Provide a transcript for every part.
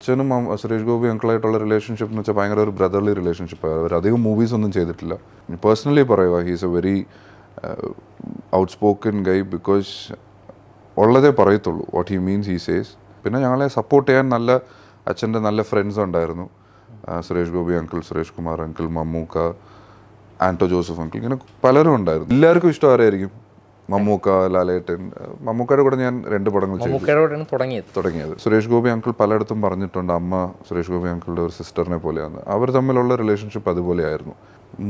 അച്ഛനും സുരേഷ് ഗോപി അങ്കിളായിട്ടുള്ള റിലേഷൻഷിപ്പ് എന്ന് വെച്ചാൽ ഭയങ്കര ഒരു ബ്രദർലി റിലേഷൻഷിപ്പ് അവർ അധികം മൂവീസ് ഒന്നും ചെയ്തിട്ടില്ല പേഴ്സണലി പറയുക he's a very outspoken guy because ഉള്ളതേ പറയത്തുള്ളൂ what he means he says പിന്നെ ഞങ്ങളെ സപ്പോർട്ട് ചെയ്യാൻ നല്ല അച്ഛൻ്റെ നല്ല ഫ്രണ്ട്സ് ഉണ്ടായിരുന്നു Suresh Gopi uncle Suresh Kumar uncle Mammookka Anto Joseph uncle ഇങ്ങനെ പലരും ഉണ്ടായിരുന്നു എല്ലാവർക്കും ഇഷ്ടം ആരായിരിക്കും മമ്മൂക്ക ലാലേട്ടൻ മമ്മൂക്കയുടെ കൂടെ ഞാൻ രണ്ട് പടങ്ങൾ ചെയ്തു തുടങ്ങിയത് സുരേഷ് ഗോപി അങ്കിൾ പലയിടത്തും പറഞ്ഞിട്ടുണ്ട് അമ്മ സുരേഷ് ഗോപി അങ്കിളുടെ ഒരു സിസ്റ്ററിനെ പോലെയാണ് അവർ തമ്മിലുള്ള റിലേഷൻഷിപ്പ് അതുപോലെയായിരുന്നു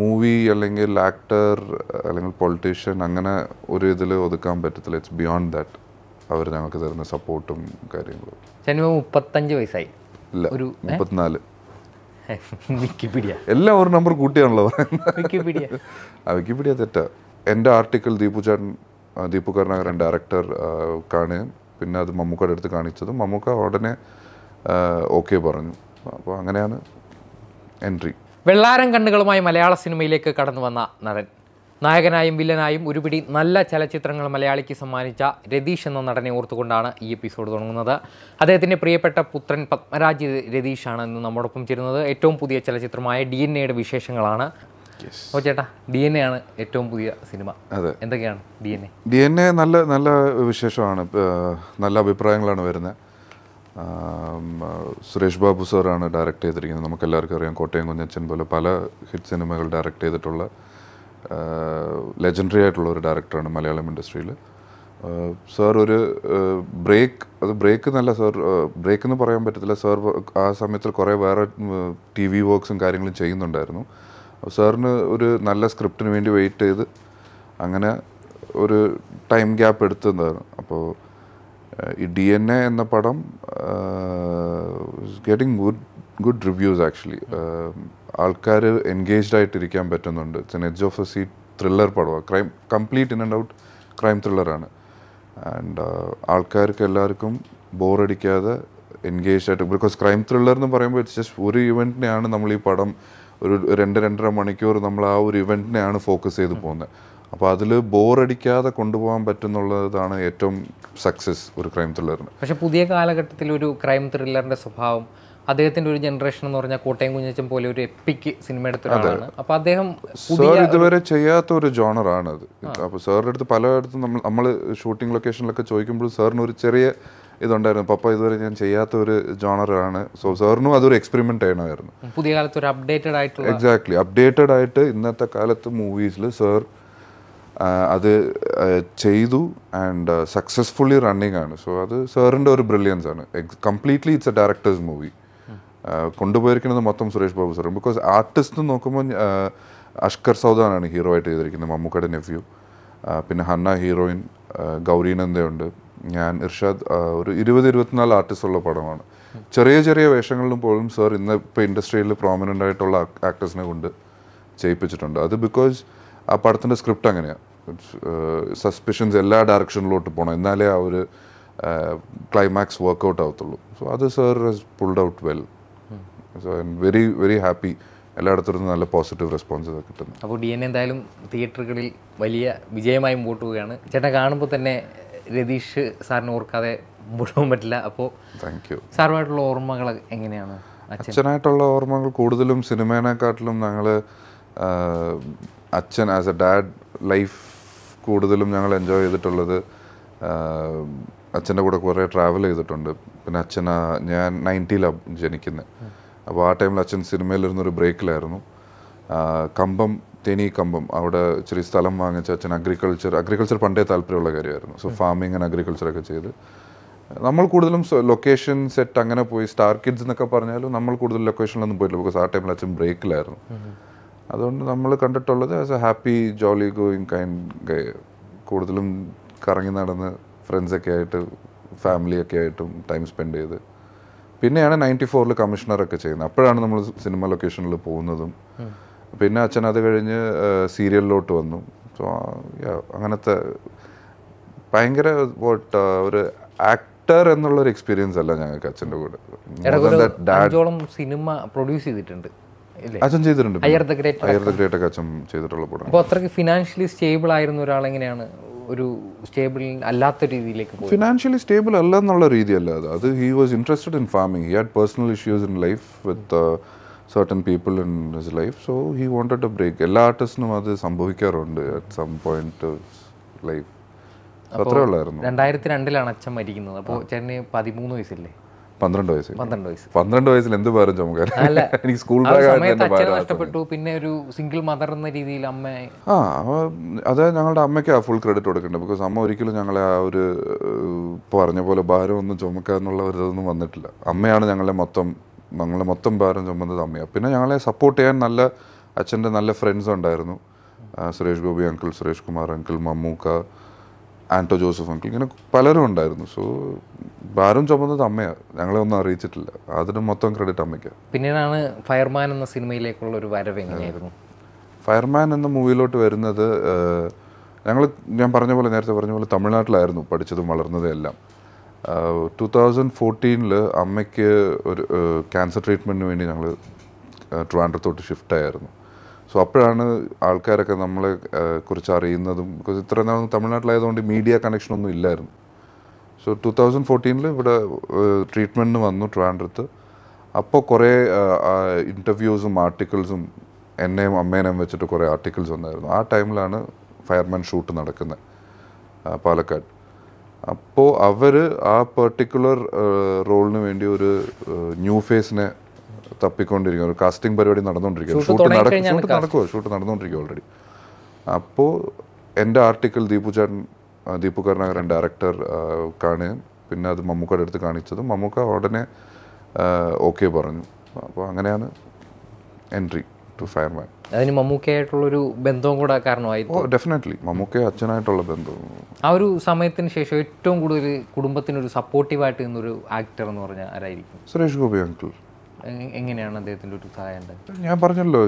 മൂവി അല്ലെങ്കിൽ ആക്ടർ അല്ലെങ്കിൽ പൊളിറ്റീഷ്യൻ അങ്ങനെ ഒരു ഇതിൽ ഒതുക്കാൻ പറ്റത്തില്ല ഇറ്റ്സ് ബിയോണ്ട് ദാറ്റ് അവർ ഞങ്ങൾക്ക് തരുന്ന സപ്പോർട്ടും കാര്യങ്ങളും ശനിമ മുപ്പത്തഞ്ച് വയസ്സായി ഇല്ല ഒരു മുപ്പത്തിനാല് വിക്കിപീഡിയ എല്ലാം ഒരു നമ്പർ കൂട്ടിയാണല്ലോ വിക്കിപീഡിയ ആ വിക്കിപീഡിയ തെറ്റാ എൻ്റെ ആർട്ടിക്കിൾ ദീപു ചേട്ടൻ ദീപു കരുണാകരൻ ഡയറക്ടർ കാണുകയും പിന്നെ അത് മമ്മൂക്കയുടെ അടുത്ത് കാണിച്ചതും മമ്മൂക്ക ഉടനെ ഓക്കെ പറഞ്ഞു അപ്പോൾ അങ്ങനെയാണ് എൻട്രി വെള്ളാരം കണ്ണുകളുമായി മലയാള സിനിമയിലേക്ക് കടന്നു വന്ന നടൻ നായകനായും വില്ലനായും ഒരുപിടി നല്ല ചലച്ചിത്രങ്ങൾ മലയാളിക്ക് സമ്മാനിച്ച രതീഷ് എന്ന നടനെ ഓർത്തുകൊണ്ടാണ് ഈ എപ്പിസോഡ് തുടങ്ങുന്നത് അദ്ദേഹത്തിൻ്റെ പ്രിയപ്പെട്ട പുത്രൻ പത്മരാജ് രതീഷാണ് ഇന്ന് നമ്മോടൊപ്പം ചേരുന്നത് ഏറ്റവും പുതിയ ചലച്ചിത്രമായ ഡി എൻ എയുടെ വിശേഷങ്ങളാണ് ഓ ചേട്ടാ ഡി എൻ എ ആണ് ഏറ്റവും പുതിയ സിനിമ അതെ എന്തൊക്കെയാണ് D N A D N A നല്ല നല്ല വിശേഷമാണ് നല്ല അഭിപ്രായങ്ങളാണ് വരുന്നത് സുരേഷ് ബാബു സാറാണ് ഡയറക്റ്റ് ചെയ്തിരിക്കുന്നത് നമുക്കെല്ലാവർക്കും അറിയാം കോട്ടയം കുഞ്ഞച്ചൻ പോലെ പല ഹിറ്റ് സിനിമകൾ ഡയറക്റ്റ് ചെയ്തിട്ടുള്ള ലെജൻഡറി ആയിട്ടുള്ള ഒരു ഡയറക്ടറാണ് മലയാളം ഇൻഡസ്ട്രിയിൽ സാർ ഒരു ബ്രേക്ക് അത് ബ്രേക്ക് എന്നല്ല സാർ ബ്രേക്ക് എന്ന് പറയാൻ പറ്റത്തില്ല സാർ ആ സമയത്ത് കുറേ വേറെ ടി വി വർക്ക്സും കാര്യങ്ങളും ചെയ്യുന്നുണ്ടായിരുന്നു അപ്പോൾ സാറിന് ഒരു നല്ല സ്ക്രിപ്റ്റിന് വേണ്ടി വെയിറ്റ് ചെയ്ത് അങ്ങനെ ഒരു ടൈം ഗ്യാപ്പ് എടുത്തതാണ് അപ്പോൾ ഈ ഡി എൻ എ എന്ന പടം getting good good reviews actually ആൾക്കാർ എൻഗേജ്ഡ് ആയിട്ടിരിക്കാൻ പറ്റുന്നുണ്ട് it's an edge of a seat thriller പടമാണ് crime complete in and out crime ത്രില്ലറാണ് ആൻഡ് ആൾക്കാർക്ക് എല്ലാവർക്കും ബോറടിക്കാതെ എൻഗേജ് ആയിട്ട് ബിക്കോസ് ക്രൈം ത്രില്ലർ എന്ന് പറയുമ്പോൾ ഇറ്റ്സ് ജസ്റ്റ് ഒരു ഇവൻറ്റിനെയാണ് നമ്മൾ ഈ പടം ഒരു രണ്ട് രണ്ടര മണിക്കൂർ നമ്മൾ ആ ഒരു ഇവൻറ്റിനെയാണ് ഫോക്കസ് ചെയ്ത് പോകുന്നത് അപ്പോൾ അതിൽ ബോറടിക്കാതെ കൊണ്ടുപോകാൻ പറ്റുന്നുള്ളതാണ് ഏറ്റവും സക്സസ് ഒരു ക്രൈം ത്രില്ലറിന് പക്ഷേ പുതിയ കാലഘട്ടത്തിൽ ഒരു ക്രൈം ത്രില്ലറിൻ്റെ സ്വഭാവം അദ്ദേഹത്തിന്റെ ഒരു ജനറേഷൻ എന്ന് പറഞ്ഞാൽ കോട്ടയം കുഞ്ഞച്ചൻ പോലെ ഒരു എപ്പിക്ക് സിനിമ എടുത്തിട്ടാണ് അപ്പൊ അദ്ദേഹം സാർ ഇതുവരെ ചെയ്യാത്ത ഒരു ജോണറാണ് അത് അപ്പൊ സാറിന്റെ അടുത്ത് പലയിടത്തും നമ്മൾ നമ്മൾ ഷൂട്ടിംഗ് ലൊക്കേഷനിലൊക്കെ ചോദിക്കുമ്പോൾ സാറിന് ഒരു ചെറിയ ഇതുണ്ടായിരുന്നു പപ്പ ഇതുവരെ ഞാൻ ചെയ്യാത്ത ഒരു ജോണറാണ് സോ സാറിനും അതൊരു എക്സ്പെരിമെന്റ് ചെയ്യണമായിരുന്നു പുതിയ കാലത്ത് ഒരു അപ്ഡേറ്റഡ് ആയിട്ടുള്ള എക്സാക്ട്ലി അപ്ഡേറ്റഡ് ആയിട്ട് ഇന്നത്തെ കാലത്ത് മൂവീസിൽ സാർ അത് ചെയ്തു ആൻഡ് സക്സസ്ഫുള്ളി റണ്ണിങ് ആണ് സോ അത് സാറിൻ്റെ ഒരു ബ്രില്യൻസ് ആണ് completely it's a director's movie കൊണ്ടുപോയിരിക്കുന്നത് മൊത്തം സുരേഷ് ബാബു സാറും ബിക്കോസ് ആർട്ടിസ്റ്റ് നോക്കുമ്പോൾ അഷ്കർ സൗദാനാണ് ഹീറോ ആയിട്ട് ചെയ്തിരിക്കുന്നത് മമ്മൂക്കയുടെ നെഫ്യൂ പിന്നെ ഹന്ന ഹീറോയിൻ ഗൗരീനന്ദയുണ്ട് ഞാൻ ഇർഷാദ് ഒരു ഇരുപത് ഇരുപത്തിനാല് ആർട്ടിസ്റ്റ് ഉള്ള പടമാണ് ചെറിയ ചെറിയ വേഷങ്ങളിലും പോലും സാർ ഇന്ന് ഇപ്പോൾ ഇൻഡസ്ട്രിയിൽ പ്രോമിനൻ്റ് ആയിട്ടുള്ള ആക്ടേഴ്സിനെ കൊണ്ട് ചെയ്യിപ്പിച്ചിട്ടുണ്ട് അത് ബിക്കോസ് ആ പടത്തിൻ്റെ സ്ക്രിപ്റ്റ് അങ്ങനെയാണ് സസ്പിഷൻസ് എല്ലാ ഡയറക്ഷനിലോട്ട് പോകണം എന്നാലേ ആ ഒരു ക്ലൈമാക്സ് വർക്ക്ഔട്ട് ആവത്തുള്ളൂ സോ അത് sir has pulled out well so I'm very very happy എല്ലായിടത്തും നല്ല പോസിറ്റീവ് റെസ്പോൺസ് കിട്ടുന്നു അപ്പോൾ ഡി എൻ എന്തായാലും തിയേറ്ററുകളിൽ വലിയ വിജയമായി മുമ്പോട്ട് പോവുകയാണ് ചേട്ടൻ കാണുമ്പോൾ തന്നെ രതീഷ് സാറിനെ ഓർക്കാതെ വിടാൻ പറ്റില്ല അപ്പോൾ താങ്ക് യു സാറുമായിട്ടുള്ള ഓർമ്മകൾ എങ്ങനെയാണ് അച്ഛനായിട്ടുള്ള ഓർമ്മകൾ കൂടുതലും സിനിമേനെക്കാട്ടിലും ഞങ്ങൾ അച്ഛൻ ആസ് എ ഡാഡ് ലൈഫ് കൂടുതലും ഞങ്ങൾ എൻജോയ് ചെയ്തിട്ടുള്ളത് അച്ഛൻ്റെ കൂടെ കുറേ ട്രാവൽ ചെയ്തിട്ടുണ്ട് പിന്നെ അച്ഛൻ ഞാൻ നയൻറ്റിയിലാണ് ജനിക്കുന്നത് അപ്പോൾ ആ ടൈമിൽ അച്ഛൻ സിനിമയിലിരുന്നൊരു ബ്രേക്കിലായിരുന്നു കമ്പം കമ്പം അവിടെ ചെറിയ സ്ഥലം വാങ്ങിച്ച അച്ഛൻ അഗ്രികൾച്ചർ അഗ്രികൾച്ചർ പണ്ടേ താല്പര്യമുള്ള കാര്യമായിരുന്നു സോ ഫാമിങ് ആൻഡ് അഗ്രികൾച്ചറൊക്കെ ചെയ്ത് നമ്മൾ കൂടുതലും ലൊക്കേഷൻ സെറ്റ് അങ്ങനെ പോയി സ്റ്റാർ കിഡ്സ് എന്നൊക്കെ പറഞ്ഞാലും നമ്മൾ കൂടുതൽ ലൊക്കേഷനിലൊന്നും പോയില്ല ബിക്കോസ് ആ ടൈമിൽ അച്ഛൻ ബ്രേക്കിലായിരുന്നു അതുകൊണ്ട് നമ്മൾ കണ്ടിട്ടുള്ളത് as a happy jolly going kind കൂടുതലും കറങ്ങി നടന്ന് ഫ്രണ്ട്സൊക്കെ ആയിട്ട് ഫാമിലിയൊക്കെ ആയിട്ടും ടൈം സ്പെൻഡ് ചെയ്ത് പിന്നെയാണ് നയൻറ്റി ഫോറിൽ കമ്മീഷണറൊക്കെ ചെയ്യുന്നത് അപ്പോഴാണ് നമ്മൾ സിനിമ ലൊക്കേഷനിൽ പോകുന്നതും പിന്നെ അച്ഛൻ അത് കഴിഞ്ഞ് സീരിയലിലോട്ട് വന്നു സോ അങ്ങനത്തെ ഭയങ്കര ഒരു ആക്ടർ എന്നുള്ളൊരു എക്സ്പീരിയൻസ് അല്ല ഞങ്ങൾക്ക് അച്ഛൻ്റെ കൂടെ സിനിമ പ്രൊഡ്യൂസ് ചെയ്തിട്ടുണ്ട് അച്ഛൻ ചെയ്തിട്ടുണ്ട് അയർ ദ ഗ്രേറ്റ് ഒക്കെ അച്ഛൻ ചെയ്തിട്ടുള്ള പടം അപ്പോൾ അത്രയ്ക്ക് ഫിനാൻഷ്യലി സ്റ്റേബിൾ ആയിരുന്ന ഒരാൾ എങ്ങനെയാണ് ഒരു സ്റ്റേബിൾ അല്ലാത്ത രീതിയിലേക്ക് ഫിനാൻഷ്യലി സ്റ്റേബിൾ അല്ല എന്നുള്ള രീതിയല്ല അത് അത് he was interested in farming he had personal issues in life with certain people in his life so he wanted a break എല്ലാ ആർട്ടിസ്റ്റിനും അത് സംഭവിക്കാറുണ്ട് അറ്റ് സം പോയിന്റ് ലൈഫ് അത്രേ രണ്ടായിരത്തി രണ്ടിലാണ് അച്ഛൻ മരിക്കുന്നത് അപ്പോൾ ചേട്ടന് പതിമൂന്ന് വയസ്സില്ലേ പന്ത്രണ്ട് വയസ്സ് പന്ത്രണ്ട് വയസ്സ് പന്ത്രണ്ട് വയസ്സിൽ എന്ത് ഭാരം ചുമക്കാൻ എനിക്ക് സ്കൂൾ നഷ്ടപ്പെട്ടു പിന്നെ ഒരു സിംഗിൾ മദർ എന്ന രീതിയിൽ അമ്മ ആ അത് ഞങ്ങളുടെ അമ്മയ്ക്ക് ആ ഫുൾ ക്രെഡിറ്റ് കൊടുക്കേണ്ടത് ബിക്കോസ് അമ്മ ഒരിക്കലും ഞങ്ങളെ ആ ഒരു പറഞ്ഞ പോലെ ഭാരം ഒന്നും ചുമക്കാന്നുള്ള ഒരു ഇതൊന്നും വന്നിട്ടില്ല അമ്മയാണ് ഞങ്ങളെ മൊത്തം ഞങ്ങൾ മൊത്തം ഭാരം ചുമന്നത് അമ്മയാണ് പിന്നെ ഞങ്ങളെ സപ്പോർട്ട് ചെയ്യാൻ നല്ല അച്ഛൻ്റെ നല്ല ഫ്രണ്ട്സ് ഉണ്ടായിരുന്നു Suresh Gopi uncle Suresh Kumar uncle Mammookka Anto Joseph uncle ഇങ്ങനെ പലരും ഉണ്ടായിരുന്നു സോ ഭാരം ചുമന്നത് അമ്മയാണ് ഞങ്ങളെ ഒന്നും അറിയിച്ചിട്ടില്ല അതിന് മൊത്തം ക്രെഡിറ്റ് അമ്മയ്ക്കാണ് പിന്നീടാണ് ഫയർമാൻ എന്ന സിനിമയിലേക്കുള്ള ഒരു വരവ് എങ്ങനെയായിരുന്നു ഫയർമാൻ എന്ന മൂവിയിലോട്ട് വരുന്നത് ഞങ്ങൾ ഞാൻ പറഞ്ഞ പോലെ നേരത്തെ പറഞ്ഞ പോലെ തമിഴ്നാട്ടിലായിരുന്നു പഠിച്ചതും വളർന്നതും എല്ലാം ടു തൗസൻഡ് ഫോർട്ടീനിൽ അമ്മയ്ക്ക് ഒരു ക്യാൻസർ ട്രീറ്റ്മെൻറ്റിന് വേണ്ടി ഞങ്ങൾ ട്രിവാൻഡ്രത്തോട്ട് ഷിഫ്റ്റ് ആയിരുന്നു സോ അപ്പോഴാണ് ആൾക്കാരൊക്കെ നമ്മളെ കുറിച്ച് അറിയുന്നതും ബിക്കോസ് ഇത്ര നാളും തമിഴ്നാട്ടിലായതുകൊണ്ട് മീഡിയ കണക്ഷനൊന്നും ഇല്ലായിരുന്നു സോ ടു തൗസൻഡ് ഫോർട്ടീനിൽ ഇവിടെ ട്രീറ്റ്മെൻറ്റിന് വന്നു ട്രിവാൻഡ്രത്ത് അപ്പോൾ കുറേ ഇൻ്റർവ്യൂസും ആർട്ടിക്കിൾസും എന്നെയും അമ്മേനെയും വെച്ചിട്ട് കുറേ ആർട്ടിക്കിൾസ് വന്നായിരുന്നു ആ ടൈമിലാണ് ഫയർമാൻ ഷൂട്ട് നടക്കുന്നത് പാലക്കാട് അപ്പോൾ അവർ ആ പെർട്ടിക്കുലർ റോളിന് വേണ്ടി ഒരു ന്യൂ ഫേസിനെ തപ്പിക്കൊണ്ടിരിക്കും ഒരു കാസ്റ്റിംഗ് പരിപാടി നടന്നുകൊണ്ടിരിക്കും ഷൂട്ട് നടക്കും ഷൂട്ട് നടക്കുക ഷൂട്ട് നടന്നുകൊണ്ടിരിക്കുക ഓൾറെഡി അപ്പോൾ എൻ്റെ ആർട്ടിക്കിൾ ദീപു ചേട്ടൻ ദീപു കരുണാകരൻ ഡയറക്ടർ കാണുകയും പിന്നെ അത് മമ്മൂക്കയുടെ അടുത്ത് കാണിച്ചതും മമ്മൂക്ക ഉടനെ ഓക്കെ പറഞ്ഞു അപ്പോൾ അങ്ങനെയാണ് എൻട്രി ടു ഫയർമാൻ അതിന് മമ്മൂക്കയായിട്ടുള്ളൊരു ബന്ധവും കൂടെ കാരണമായി ഓ ഡെഫിനറ്റ്ലി മമ്മൂക്ക അച്ഛനായിട്ടുള്ള ബന്ധം ആ ഒരു സമയത്തിന് ശേഷം ഏറ്റവും കൂടുതൽ കുടുംബത്തിനൊരു സപ്പോർട്ടീവായിട്ട് നിന്നൊരു ആക്ടർ എന്ന് പറഞ്ഞാൽ ആരായിരിക്കും സുരേഷ് ഗോപി അങ്കിൾ എങ്ങനെയാണ് അദ്ദേഹത്തിൻ്റെ ഒരു സഹായം ഞാൻ പറഞ്ഞല്ലോ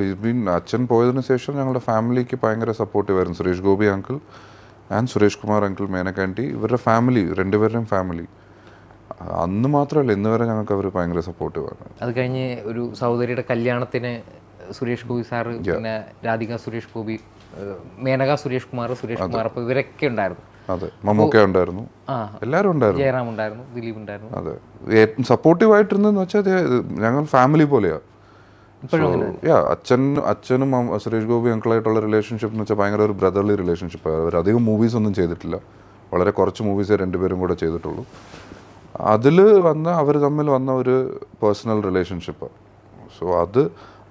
അച്ഛൻ പോയതിന് ശേഷം ഞങ്ങളുടെ ഫാമിലിക്ക് ഭയങ്കര സപ്പോർട്ടീവായിരുന്നു Suresh Gopi uncle and Suresh Kumar uncle Menaka aunty ഇവരുടെ ഫാമിലി രണ്ടുപേരുടെയും ഫാമിലി അന്ന് മാത്രമല്ല ഇന്ന് വരെ ഞങ്ങൾക്ക് അവർ ഭയങ്കര സപ്പോർട്ടീവാണ് അത് കഴിഞ്ഞ് ഒരു സഹോദരിയുടെ കല്യാണത്തിന് സുരേഷ് ഗോപി സാറ് പിന്നെ രാധിക സുരേഷ് ഗോപി മേനക സുരേഷ് കുമാർ സുരേഷ് കുമാർ അപ്പൊ ഇവരൊക്കെ ഉണ്ടായിരുന്നു അതെ ഉണ്ടായിരുന്നു എല്ലാവരും ഉണ്ടായിരുന്നു ജയറാം ഉണ്ടായിരുന്നു ദിലീപ് ഉണ്ടായിരുന്നു അതെ സപ്പോർട്ടീവ് ആയിട്ടിരുന്നെന്ന് വെച്ചാൽ ഞങ്ങൾ ഫാമിലി പോലെയാണ് യാ അച്ഛൻ അച്ഛനും സുരേഷ് ഗോപി അങ്കിളായിട്ടുള്ള റിലേഷൻഷിപ്പ് എന്ന് വെച്ചാൽ ഭയങ്കര ഒരു ബ്രദർലി റിലേഷൻഷിപ്പ് അവർ അധികം മൂവീസ് ഒന്നും ചെയ്തിട്ടില്ല വളരെ കുറച്ച് മൂവീസേ രണ്ടുപേരും കൂടെ ചെയ്തിട്ടുള്ളൂ അതിൽ വന്ന അവർ തമ്മിൽ വന്ന ഒരു പേഴ്സണൽ റിലേഷൻഷിപ്പ് സോ അത്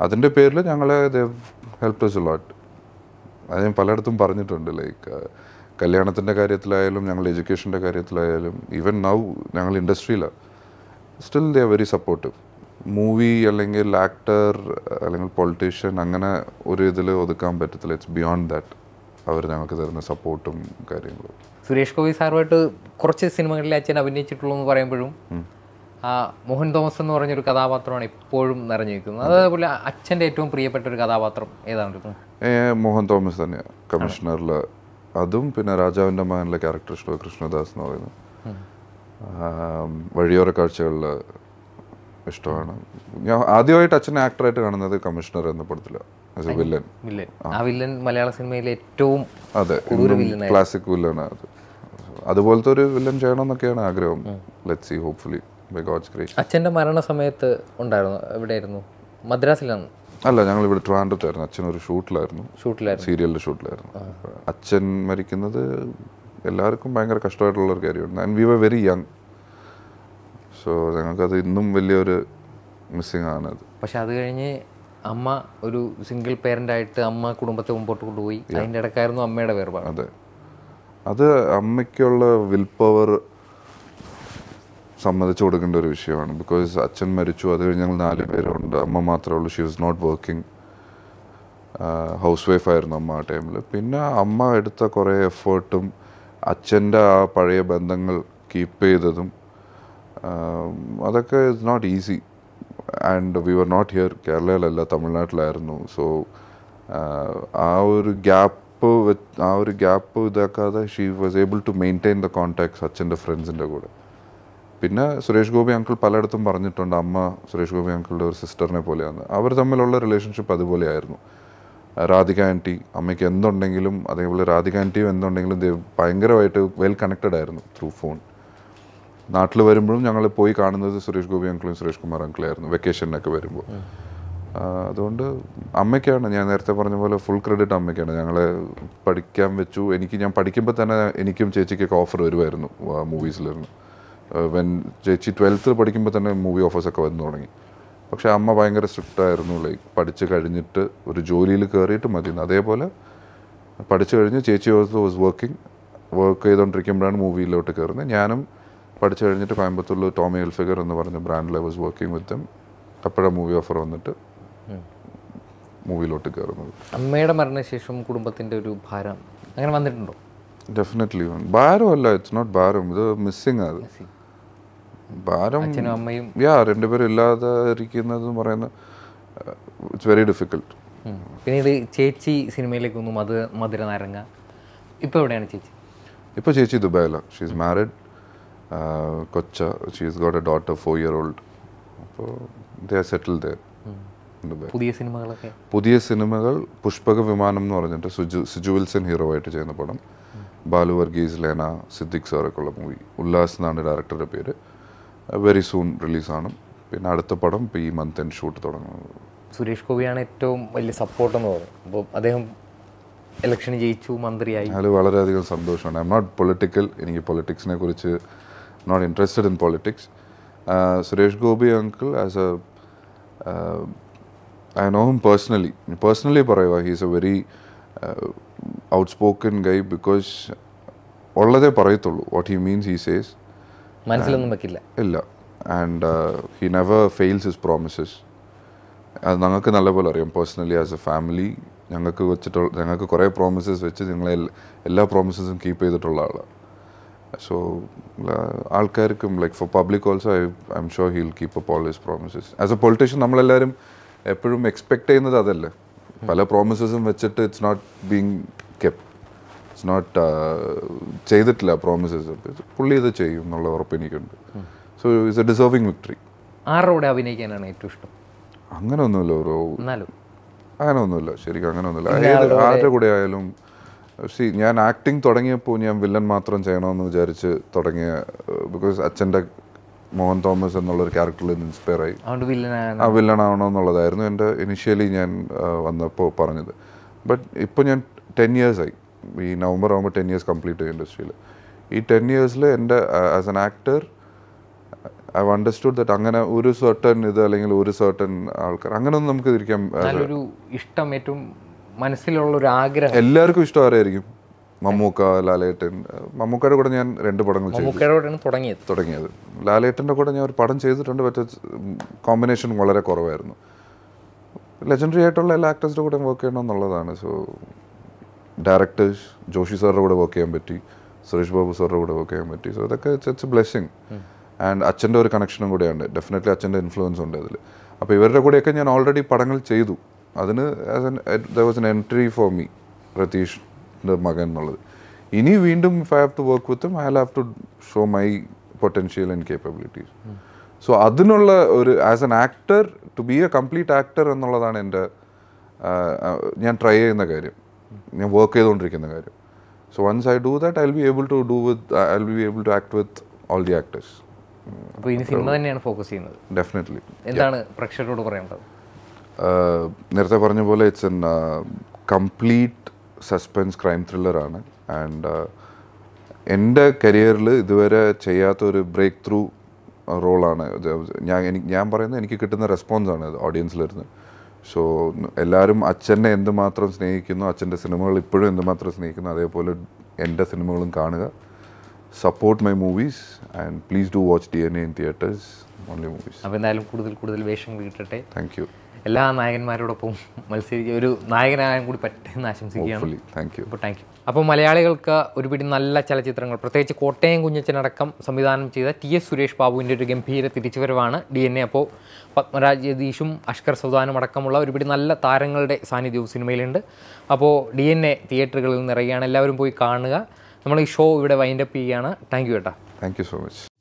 അതിൻ്റെ പേരിൽ ഞങ്ങളെ ഹെൽപ്പ് എസ് ലോട്ട് അത് ഞാൻ പലയിടത്തും പറഞ്ഞിട്ടുണ്ട് ലൈക്ക് കല്യാണത്തിൻ്റെ കാര്യത്തിലായാലും ഞങ്ങൾ എഡ്യൂക്കേഷൻ്റെ കാര്യത്തിലായാലും ഈവൻ നൗ ഞങ്ങൾ ഇൻഡസ്ട്രിയിലാണ് still they very supportive movie അല്ലെങ്കിൽ ആക്ടർ അല്ലെങ്കിൽ പൊളിറ്റീഷ്യൻ അങ്ങനെ ഒരു ഇതിൽ ഒതുക്കാൻ പറ്റത്തില്ല ഇറ്റ്സ് ബിയോണ്ട് ദാറ്റ് അവർ ഞങ്ങൾക്ക് തരുന്ന സപ്പോർട്ടും കാര്യങ്ങളും സുരേഷ് ഗോപി സാറുമായിട്ട് കുറച്ച് സിനിമകളിൽ അച്ഛൻ അഭിനയിച്ചിട്ടുള്ളൂ എന്ന് പറയുമ്പോഴും ആ മോഹൻ തോമസ് എന്ന് പറഞ്ഞൊരു കഥാപാത്രമാണ് ഇപ്പോഴും നിറഞ്ഞു നിൽക്കുന്നത് അതേപോലെ അച്ഛൻ്റെ ഏറ്റവും പ്രിയപ്പെട്ട ഒരു കഥാപാത്രം ഏതാണ് മോഹൻ തോമസ് തന്നെയാണ് കമ്മീഷണറിൽ അതും പിന്നെ രാജാവിൻ്റെ മകനിലെ ക്യാരക്ടർ ഇഷ്ടമാണ് കൃഷ്ണദാസ് എന്ന് പറയുന്നത് വഴിയോര കാഴ്ചകളിൽ ഇഷ്ടമാണ് ഞാൻ ആദ്യമായിട്ട് അച്ഛനെ ആക്ടറായിട്ട് കാണുന്നത് കമ്മീഷണർ എന്ന പടത്തിലാണ് ആസ് വില്ലൻ ആ വില്ലൻ മലയാള സിനിമയിലെ ഏറ്റവും അതെ ക്ലാസിക് വില്ലനാണ് അത് അതുപോലത്തെ ഒരു വില്ലൻ ചെയ്യണം എന്നൊക്കെയാണ് ആഗ്രഹം let see hopefully by God's grace മരണ സമയത്ത് ഉണ്ടായിരുന്നു എവിടെയായിരുന്നു മദ്രാസിലാണ് അല്ല ഞങ്ങൾ ഇവിടെ ട്രിവാൻഡ്രത്തായിരുന്നു അച്ഛൻ ഒരു ഷൂട്ടിലായിരുന്നു ഷൂട്ടിലായിരുന്നു സീരിയലിൻ്റെ ഷൂട്ടിലായിരുന്നു അച്ഛൻ മരിക്കുന്നത് എല്ലാവർക്കും ഭയങ്കര കഷ്ടമായിട്ടുള്ള ഒരു കാര്യമായിരുന്നു and we were very young so ഞങ്ങൾക്കത് ഇന്നും വലിയൊരു മിസ്സിങ് ആണ് അത് പക്ഷെ അത് കഴിഞ്ഞ് അമ്മ ഒരു സിംഗിൾ പേരൻ്റ് ആയിട്ട് അമ്മ കുടുംബത്തെ മുമ്പോട്ട് കൊണ്ടുപോയി അതിൻ്റെ ഇടക്കായിരുന്നു അമ്മയുടെ വേർപാട് അതെ അത് അമ്മയ്ക്കുള്ള വിൽ പവർ സമ്മതിച്ചു കൊടുക്കേണ്ട ഒരു വിഷയമാണ് ബിക്കോസ് അച്ഛൻ മരിച്ചു അത് കഴിഞ്ഞ് ഞങ്ങൾ നാല് പേരുണ്ട് അമ്മ മാത്രമേ ഉള്ളൂ she was not working house വൈഫായിരുന്നു അമ്മ ആ ടൈമിൽ പിന്നെ അമ്മ എടുത്ത കുറേ എഫേർട്ടും അച്ഛൻ്റെ ആ പഴയ ബന്ധങ്ങൾ കീപ്പ് ചെയ്തതും അതൊക്കെ it's not easy and we were not here കേരളയിലല്ല തമിഴ്നാട്ടിലായിരുന്നു സോ ആ ഒരു ഗ്യാപ്പ് ആ ഒരു ഗ്യാപ്പ് ഇതാക്കാതെ she was able to maintain the contacts അച്ഛൻ്റെ ഫ്രണ്ട്സിൻ്റെ കൂടെ പിന്നെ സുരേഷ് ഗോപി അങ്കിൾ പലയിടത്തും പറഞ്ഞിട്ടുണ്ട് അമ്മ സുരേഷ് ഗോപി അങ്കിളുടെ ഒരു സിസ്റ്ററിനെ പോലെയാണ് അവർ തമ്മിലുള്ള റിലേഷൻഷിപ്പ് അതുപോലെയായിരുന്നു രാധിക ആൻറ്റി അമ്മയ്ക്ക് എന്തുണ്ടെങ്കിലും അതേപോലെ രാധിക ആൻറ്റിയും എന്തുണ്ടെങ്കിലും ഭയങ്കരമായിട്ട് വെൽ കണക്റ്റഡ് ആയിരുന്നു ത്രൂ ഫോൺ നാട്ടിൽ വരുമ്പോഴും ഞങ്ങൾ പോയി കാണുന്നത് സുരേഷ് ഗോപി അങ്കിളും സുരേഷ് കുമാർ അങ്കിളായിരുന്നു വെക്കേഷനൊക്കെ വരുമ്പോൾ അതുകൊണ്ട് അമ്മയ്ക്കാണ് ഞാൻ നേരത്തെ പറഞ്ഞ പോലെ ഫുൾ ക്രെഡിറ്റ് അമ്മയ്ക്കാണ് ഞങ്ങളെ പഠിക്കാൻ വെച്ചു എനിക്ക് ഞാൻ പഠിക്കുമ്പോൾ തന്നെ എനിക്കും ചേച്ചിക്കൊക്കെ ഓഫർ വരുമായിരുന്നു മൂവീസിലിരുന്നു വെൻ ചേച്ചി ട്വൽത്തിൽ പഠിക്കുമ്പോൾ തന്നെ മൂവി ഓഫേഴ്സൊക്കെ വന്നു തുടങ്ങി പക്ഷേ അമ്മ ഭയങ്കര സ്ട്രിക്റ്റ് ആയിരുന്നു ലൈക്ക് പഠിച്ച് കഴിഞ്ഞിട്ട് ഒരു ജോലിയിൽ കയറിയിട്ട് മതി അതേപോലെ പഠിച്ചു കഴിഞ്ഞ് ചേച്ചി ഓൾസോ വാസ് വർക്കിംഗ് വർക്ക് ചെയ്തുകൊണ്ടിരിക്കുമ്പോഴാണ് മൂവിയിലോട്ട് കയറുന്നത് ഞാനും പഠിച്ചു കഴിഞ്ഞിട്ട് കോയമ്പത്തൂരിൽ ടോമി എൽഫിഗർ എന്ന് പറഞ്ഞ ബ്രാൻഡിൽ I was working with them അപ്പോഴാണ് മൂവി ഓഫർ വന്നിട്ട് മൂവിയിലോട്ട് കയറുന്നത് അമ്മയുടെ മരണശേഷം കുടുംബത്തിൻ്റെ ഒരു ഭാരം അങ്ങനെ വന്നിട്ടുണ്ടോ ഡെഫിനറ്റ്ലി ഭാരമല്ല ഇറ്റ്സ് നോട്ട് ഭാരം ഇത് മിസ്സിങ് ആണ് ഭാരം അമ്മയും യാ രണ്ടുപേരും ഇല്ലാതെ ഇരിക്കുന്നത് പറയുന്ന പറയുന്നത് ഇറ്റ്സ് വെരി ഡിഫിക്കൽട്ട് പിന്നീട് ചേച്ചി സിനിമയിലേക്ക് വന്നു മധു മധുര നാരങ്ങ ഇപ്പോൾ എവിടെയാണ് ചേച്ചി ഇപ്പോൾ ചേച്ചി ദുബായിലാണ് ഷീ ഈസ് മാരിഡ് കൊച്ച she is got a daughter four year old അപ്പോൾ ദ സെറ്റിൽ ദ പുതിയ സിനിമകളൊക്കെ പുതിയ സിനിമകൾ പുഷ്പക വിമാനം എന്ന് പറഞ്ഞിട്ട് സുജു സുജു വിൽസൺ ഹീറോ ആയിട്ട് ചെയ്യുന്ന പടം ബാലു വർഗീസ് ലേന സിദ്ദിഖ് സാറൊക്കെ ഉള്ള മൂവി ഉല്ലാസ് എന്നാണ് ഡയറക്ടറുടെ പേര് വെരി സൂൺ റിലീസാണ് പിന്നെ അടുത്ത പടം ഇപ്പോൾ ഈ മന്ത് എൻഡ് ഷൂട്ട് തുടങ്ങുന്നത് സുരേഷ് ഗോപിയാണ് ഏറ്റവും വലിയ സപ്പോർട്ട് എന്ന് പറയുന്നത് അപ്പോൾ അദ്ദേഹം ഇലക്ഷൻ ജയിച്ചു മന്ത്രിയായി അതിൽ വളരെയധികം സന്തോഷമാണ് ഐ എം നോട്ട് പൊളിറ്റിക്കൽ എനിക്ക് പൊളിറ്റിക്സിനെ കുറിച്ച് not interested in politics Suresh Gopi uncle as a I know him personally personally പറയുക he's a very outspoken guy because ഉള്ളതേ പറയത്തുള്ളൂ what he means he says മനസ്സിലൊന്നും വെക്കില്ല ഇല്ല and he never fails his promises അത് ഞങ്ങൾക്ക് നല്ലപോലെ അറിയാം പേഴ്സണലി ആസ് എ ഫാമിലി ഞങ്ങൾക്ക് വെച്ചിട്ടുള്ള ഞങ്ങൾക്ക് കുറേ പ്രോമിസസ് വെച്ച് ഞങ്ങളെ എല്ലാ പ്രോമിസസും കീപ്പ് ചെയ്തിട്ടുള്ള ആളാണ് സോ ആൾക്കാർക്കും like for public also I I am sure he'll keep up all his promises as a politician നമ്മളെല്ലാവരും എപ്പോഴും എക്സ്പെക്ട് ചെയ്യുന്നത് അതല്ലേ പല പ്രോമിസസും വെച്ചിട്ട് it's not being kept it's not uh, ചെയ്തിട്ടില്ല പ്രോമിസസ് പുള്ളി ഇത് ചെയ്യും എന്നുള്ള ഉറപ്പ് എനിക്കുണ്ട് so it's a deserving victory ആരോടെ അഭിനയിക്കാനാണ് ഏറ്റവും ഇഷ്ടം അങ്ങനെ ഒന്നുമില്ല ബ്രോ അങ്ങനെ ഒന്നുമില്ല ശരിക്കും അങ്ങനെ ഒന്നുമില്ല ആരുടെ കൂടെ ആയാലും പക്ഷേ ഞാൻ ആക്ടിങ് തുടങ്ങിയപ്പോൾ ഞാൻ വില്ലൻ മാത്രം ചെയ്യണമെന്ന് വിചാരിച്ച് തുടങ്ങിയ ബിക്കോസ് അച്ഛൻ്റെ മോഹൻ തോമസ് എന്നുള്ളൊരു ക്യാരക്ടറിൽ നിന്ന് ഇൻസ്പയർ ആയി ആ വില്ലൻ ആവണം എന്നുള്ളതായിരുന്നു എൻ്റെ ഇനിഷ്യലി ഞാൻ വന്നപ്പോൾ പറഞ്ഞത് ബട്ട് ഇപ്പോൾ ഞാൻ ടെൻ ഇയേഴ്സായി ഈ നവംബർ ആകുമ്പോൾ ടെൻ ഇയേഴ്സ് കംപ്ലീറ്റ് ചെയ്യും ഇൻഡസ്ട്രിയിൽ ഈ ടെൻ ഇയേഴ്സിൽ എൻ്റെ as an actor I understood that അങ്ങനെ ഒരു സർട്ടൺ ഇത് അല്ലെങ്കിൽ ഒരു സർട്ടൺ ആൾക്കാർ അങ്ങനെയൊന്നും നമുക്ക് തിരിക്കാൻ ഇഷ്ടം ഏറ്റവും മനസ്സിലുള്ള ഒരു ആഗ്രഹം എല്ലാവർക്കും ഇഷ്ടം ആരായിരിക്കും മമ്മൂക്ക ലാലേട്ടൻ മമ്മൂക്കയുടെ കൂടെ ഞാൻ രണ്ട് പടങ്ങൾ ചെയ്തു തുടങ്ങിയത് തുടങ്ങിയത് ലാലേട്ടൻ്റെ കൂടെ ഞാൻ ഒരു പടം ചെയ്തിട്ടുണ്ട് പക്ഷെ കോമ്പിനേഷൻ വളരെ കുറവായിരുന്നു ലെജൻഡറി ആയിട്ടുള്ള എല്ലാ ആക്ടേഴ്സിൻ്റെ കൂടെ വർക്ക് ചെയ്യണം എന്നുള്ളതാണ് സോ ഡയറക്ടേഴ്സ് ജോഷി സാറിൻ്റെ കൂടെ വർക്ക് ചെയ്യാൻ പറ്റി സുരേഷ് ബാബു സാറിൻ്റെ കൂടെ വർക്ക് ചെയ്യാൻ പറ്റി സോ ഇതൊക്കെ ഇറ്റ്സ് ഇറ്റ്സ് ബ്ലെസ്സിങ് ആൻഡ് അച്ഛൻ്റെ ഒരു കണക്ഷനും കൂടെയാണ് ഡെഫിനറ്റ്ലി അച്ഛൻ്റെ ഇൻഫ്ലുവൻസ് ഉണ്ട് അതിൽ അപ്പോൾ ഇവരുടെ കൂടെയൊക്കെ ഞാൻ ഓൾറെഡി പടങ്ങൾ ചെയ്തു അതിന് as an the was an entry for me രതീഷിൻ്റെ മകൻ എന്നുള്ളത് ഇനി വീണ്ടും if I have to work വിത്തും I have to show my potential and capabilities so അതിനുള്ള ഒരു as an actor to be a complete actor എന്നുള്ളതാണ് എൻ്റെ ഞാൻ ട്രൈ ചെയ്യുന്ന കാര്യം ഞാൻ വർക്ക് ചെയ്തുകൊണ്ടിരിക്കുന്ന കാര്യം so once I do that I be able to do with I be able to act with all the actors അപ്പോൾ ഇനി സിനിമ തന്നെയാണ് ഫോക്കസ് ചെയ്യുന്നത് ഡെഫിനറ്റ്ലി എന്താണ് പ്രേക്ഷകരോട് പറയേണ്ടത് uh, നേരത്തെ പറഞ്ഞ പോലെ it's an complete suspense crime ത്രില്ലറാണ് ആൻഡ് എൻ്റെ കരിയറിൽ ഇതുവരെ ചെയ്യാത്ത ഒരു ബ്രേക്ക് ത്രൂ റോളാണ് ഞാൻ എനിക്ക് ഞാൻ പറയുന്നത് എനിക്ക് കിട്ടുന്ന റെസ്പോൺസാണ് ഓഡിയൻസിലിരുന്ന് സോ എല്ലാവരും അച്ഛനെ എന്തുമാത്രം സ്നേഹിക്കുന്നു അച്ഛൻ്റെ സിനിമകൾ ഇപ്പോഴും എന്തുമാത്രം സ്നേഹിക്കുന്നു അതേപോലെ എൻ്റെ സിനിമകളും കാണുക support my movies and please do watch D N A in theatres only movies അപ്പോൾ എന്തായാലും കൂടുതൽ കൂടുതൽ വേഷം കിട്ടട്ടെ താങ്ക് യു എല്ലാ നായകന്മാരോടൊപ്പം മത്സരിക്കുക ഒരു നായകനായാലും കൂടി പറ്റുന്ന ആശംസിക്കുകയാണ് യു താങ്ക് യു അപ്പോൾ മലയാളികൾക്ക് ഒരുപിടി നല്ല ചലച്ചിത്രങ്ങൾ പ്രത്യേകിച്ച് കോട്ടയം കുഞ്ഞച്ചനടക്കം സംവിധാനം ചെയ്ത ടി എസ് സുരേഷ് ബാബുവിൻ്റെ ഒരു ഗംഭീര തിരിച്ചുവരവാണ് ഡി എൻ എ അപ്പോൾ പത്മരാജ് യതീഷും അഷ്കർ സുധാനും അടക്കമുള്ള ഒരുപിടി നല്ല താരങ്ങളുടെ സാന്നിധ്യവും സിനിമയിലുണ്ട് അപ്പോൾ ഡി എൻ എ തിയേറ്ററുകളിൽ നിറയുകയാണ് എല്ലാവരും പോയി കാണുക നമ്മൾ ഈ ഷോ ഇവിടെ വൈൻഡപ്പ് ചെയ്യുകയാണ് താങ്ക് യു കേട്ടോ താങ്ക് യു സോ മച്ച്